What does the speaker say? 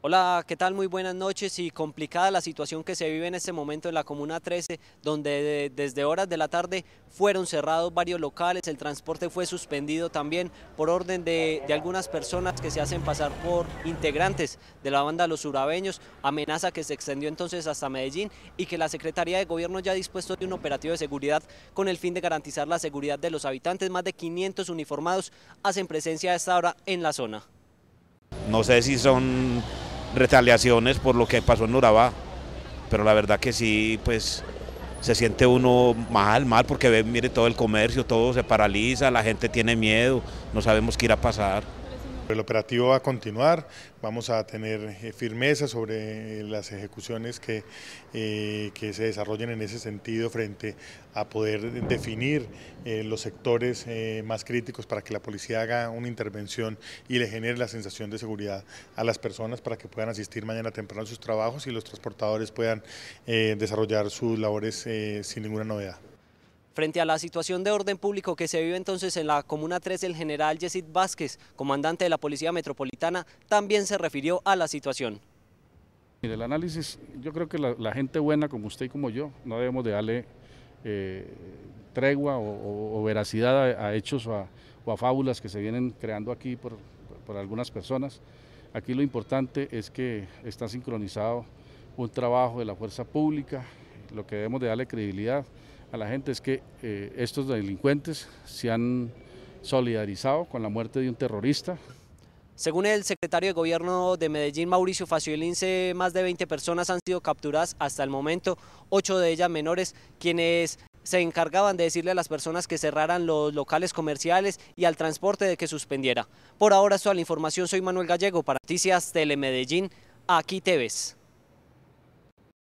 Hola, ¿qué tal? Muy buenas noches y complicada la situación que se vive en este momento en la Comuna 13, donde eh, desde horas de la tarde fueron cerrados varios locales, el transporte fue suspendido también por orden de, de algunas personas que se hacen pasar por integrantes de la banda Los Urabeños, amenaza que se extendió entonces hasta Medellín y que la Secretaría de Gobierno ya ha dispuesto de un operativo de seguridad con el fin de garantizar la seguridad de los habitantes, más de 500 uniformados hacen presencia a esta hora en la zona. No sé si son retaliaciones por lo que pasó en Urabá. Pero la verdad que sí, pues se siente uno mal, mal, porque ve, mire, todo el comercio, todo se paraliza, la gente tiene miedo, no sabemos qué irá a pasar. El operativo va a continuar, vamos a tener eh, firmeza sobre eh, las ejecuciones que, eh, que se desarrollen en ese sentido frente a poder definir los sectores más críticos para que la policía haga una intervención y le genere la sensación de seguridad a las personas para que puedan asistir mañana temprano a sus trabajos y los transportadores puedan desarrollar sus labores sin ninguna novedad. Frente a la situación de orden público que se vive entonces en la Comuna 3, el general Yesid Vázquez, comandante de la Policía Metropolitana, también se refirió a la situación. el análisis, yo creo que la, gente buena como usted y como yo, no debemos de darle eh, tregua o, veracidad a, hechos o a, fábulas que se vienen creando aquí por, algunas personas. Aquí lo importante es que está sincronizado un trabajo de la fuerza pública, lo que debemos de darle credibilidad a la gente es que eh, estos delincuentes se han solidarizado con la muerte de un terrorista. Según el secretario de Gobierno de Medellín, Mauricio Faciolince, más de 20 personas han sido capturadas hasta el momento, ocho de ellas menores, quienes se encargaban de decirle a las personas que cerraran los locales comerciales y al transporte de que suspendiera. Por ahora es la información, soy Manuel Gallego para Noticias Telemedellín, aquí te ves.